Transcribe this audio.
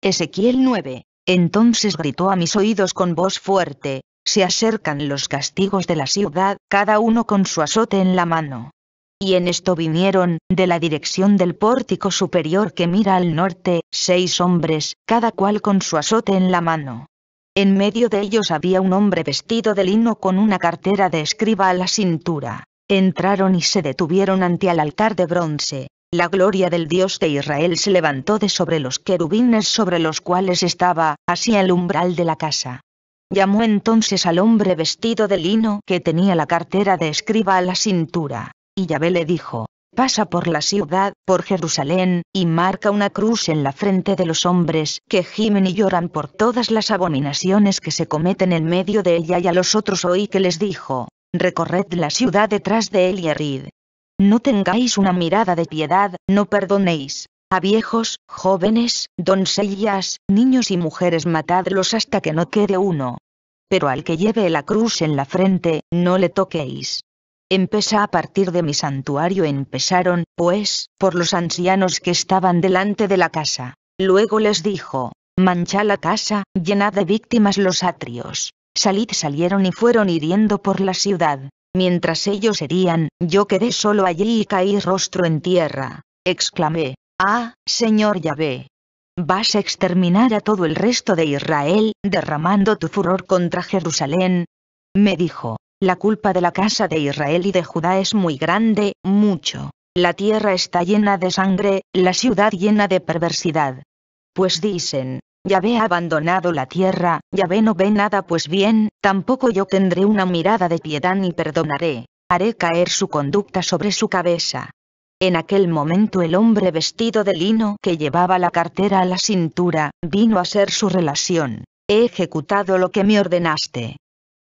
Ezequiel 9. Entonces gritó a mis oídos con voz fuerte, se acercan los castigos de la ciudad, cada uno con su azote en la mano. Y en esto vinieron, de la dirección del pórtico superior que mira al norte, seis hombres, cada cual con su azote en la mano. En medio de ellos había un hombre vestido de lino con una cartera de escriba a la cintura. Entraron y se detuvieron ante el altar de bronce, la gloria del Dios de Israel se levantó de sobre los querubines sobre los cuales estaba, así el umbral de la casa. Llamó entonces al hombre vestido de lino que tenía la cartera de escriba a la cintura, y Yahvé le dijo, pasa por la ciudad, por Jerusalén, y marca una cruz en la frente de los hombres que gimen y lloran por todas las abominaciones que se cometen en medio de ella y a los otros oí que les dijo, recorred la ciudad detrás de él y herid, no tengáis una mirada de piedad, no perdonéis. A viejos, jóvenes, doncellas, niños y mujeres matadlos hasta que no quede uno. Pero al que lleve la cruz en la frente, no le toquéis. Empezá a partir de mi santuario empezaron, pues, por los ancianos que estaban delante de la casa. Luego les dijo, mancha la casa, llenad de víctimas los atrios. Salid salieron y fueron hiriendo por la ciudad, Mientras ellos herían, yo quedé solo allí y caí rostro en tierra. Exclamé, Ah, Señor Yahvé. Vas a exterminar a todo el resto de Israel, derramando tu furor contra Jerusalén. Me dijo, la culpa de la casa de Israel y de Judá es muy grande, mucho. La tierra está llena de sangre, la ciudad llena de perversidad. Pues dicen, ya ve abandonado la tierra, ya ve no ve nada pues bien, tampoco yo tendré una mirada de piedad ni perdonaré, haré caer su conducta sobre su cabeza. En aquel momento el hombre vestido de lino que llevaba la cartera a la cintura, vino a ser su relación. He ejecutado lo que me ordenaste.